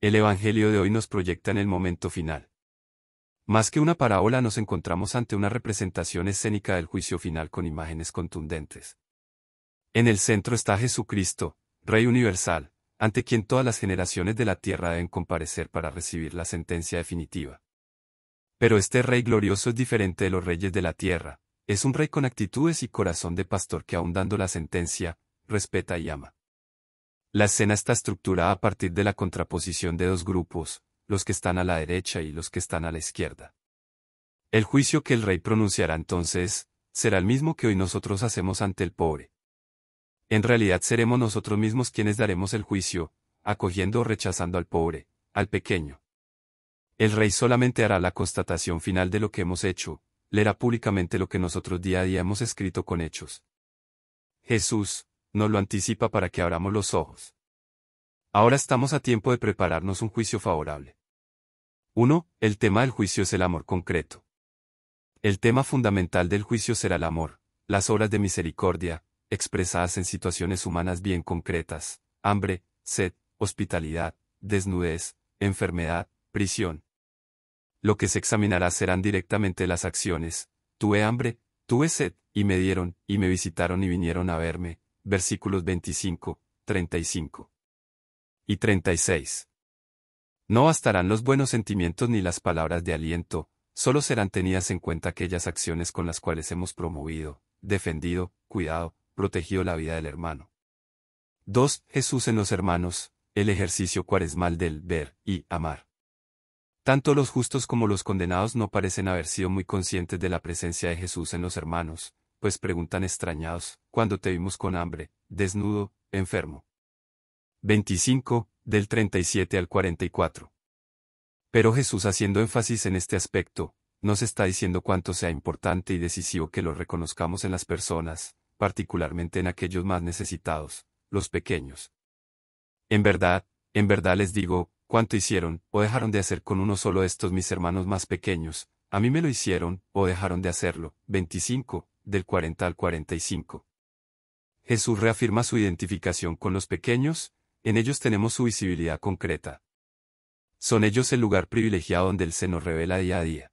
El Evangelio de hoy nos proyecta en el momento final. Más que una parábola nos encontramos ante una representación escénica del juicio final con imágenes contundentes. En el centro está Jesucristo, Rey Universal, ante quien todas las generaciones de la tierra deben comparecer para recibir la sentencia definitiva. Pero este Rey glorioso es diferente de los reyes de la tierra, es un Rey con actitudes y corazón de pastor que aun dando la sentencia, respeta y ama. La escena está estructurada a partir de la contraposición de dos grupos, los que están a la derecha y los que están a la izquierda. El juicio que el rey pronunciará entonces, será el mismo que hoy nosotros hacemos ante el pobre. En realidad seremos nosotros mismos quienes daremos el juicio, acogiendo o rechazando al pobre, al pequeño. El rey solamente hará la constatación final de lo que hemos hecho, leerá públicamente lo que nosotros día a día hemos escrito con hechos. Jesús, nos lo anticipa para que abramos los ojos. Ahora estamos a tiempo de prepararnos un juicio favorable. 1. El tema del juicio es el amor concreto. El tema fundamental del juicio será el amor, las obras de misericordia, expresadas en situaciones humanas bien concretas, hambre, sed, hospitalidad, desnudez, enfermedad, prisión. Lo que se examinará serán directamente las acciones, tuve hambre, tuve sed, y me dieron, y me visitaron y vinieron a verme, versículos 25, 35 y 36. No bastarán los buenos sentimientos ni las palabras de aliento, solo serán tenidas en cuenta aquellas acciones con las cuales hemos promovido, defendido, cuidado, protegido la vida del hermano. 2. Jesús en los hermanos, el ejercicio cuaresmal del ver y amar. Tanto los justos como los condenados no parecen haber sido muy conscientes de la presencia de Jesús en los hermanos, pues preguntan extrañados, cuando te vimos con hambre, desnudo, enfermo. 25, del 37 al 44. Pero Jesús haciendo énfasis en este aspecto, nos está diciendo cuánto sea importante y decisivo que lo reconozcamos en las personas, particularmente en aquellos más necesitados, los pequeños. En verdad, en verdad les digo, cuánto hicieron, o dejaron de hacer con uno solo estos mis hermanos más pequeños, a mí me lo hicieron, o dejaron de hacerlo. 25, del 40 al 45. Jesús reafirma su identificación con los pequeños, en ellos tenemos su visibilidad concreta. Son ellos el lugar privilegiado donde Él se nos revela día a día.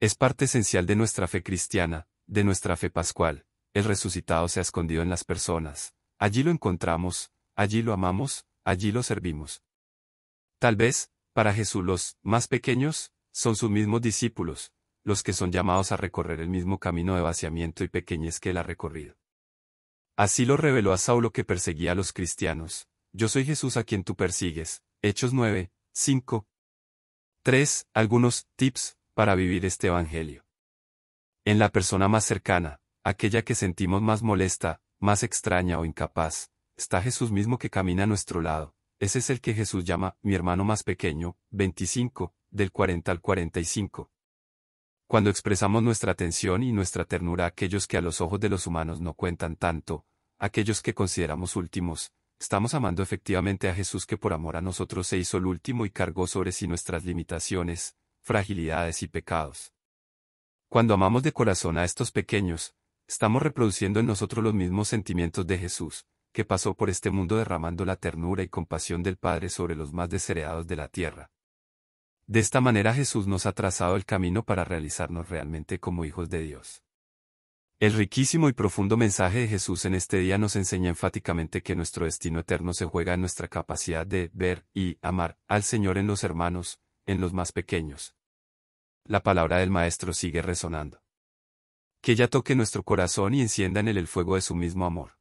Es parte esencial de nuestra fe cristiana, de nuestra fe pascual, el resucitado se ha escondido en las personas, allí lo encontramos, allí lo amamos, allí lo servimos. Tal vez, para Jesús los más pequeños, son sus mismos discípulos, los que son llamados a recorrer el mismo camino de vaciamiento y pequeñez que él ha recorrido. Así lo reveló a Saulo que perseguía a los cristianos, yo soy Jesús a quien tú persigues, Hechos 9, 5. 3. Algunos tips para vivir este Evangelio. En la persona más cercana, aquella que sentimos más molesta, más extraña o incapaz, está Jesús mismo que camina a nuestro lado. Ese es el que Jesús llama mi hermano más pequeño, 25, del 40 al 45 cuando expresamos nuestra atención y nuestra ternura a aquellos que a los ojos de los humanos no cuentan tanto, aquellos que consideramos últimos, estamos amando efectivamente a Jesús que por amor a nosotros se hizo el último y cargó sobre sí nuestras limitaciones, fragilidades y pecados. Cuando amamos de corazón a estos pequeños, estamos reproduciendo en nosotros los mismos sentimientos de Jesús, que pasó por este mundo derramando la ternura y compasión del Padre sobre los más desereados de la tierra. De esta manera Jesús nos ha trazado el camino para realizarnos realmente como hijos de Dios. El riquísimo y profundo mensaje de Jesús en este día nos enseña enfáticamente que nuestro destino eterno se juega en nuestra capacidad de ver y amar al Señor en los hermanos, en los más pequeños. La palabra del Maestro sigue resonando. Que ella toque nuestro corazón y encienda en él el fuego de su mismo amor.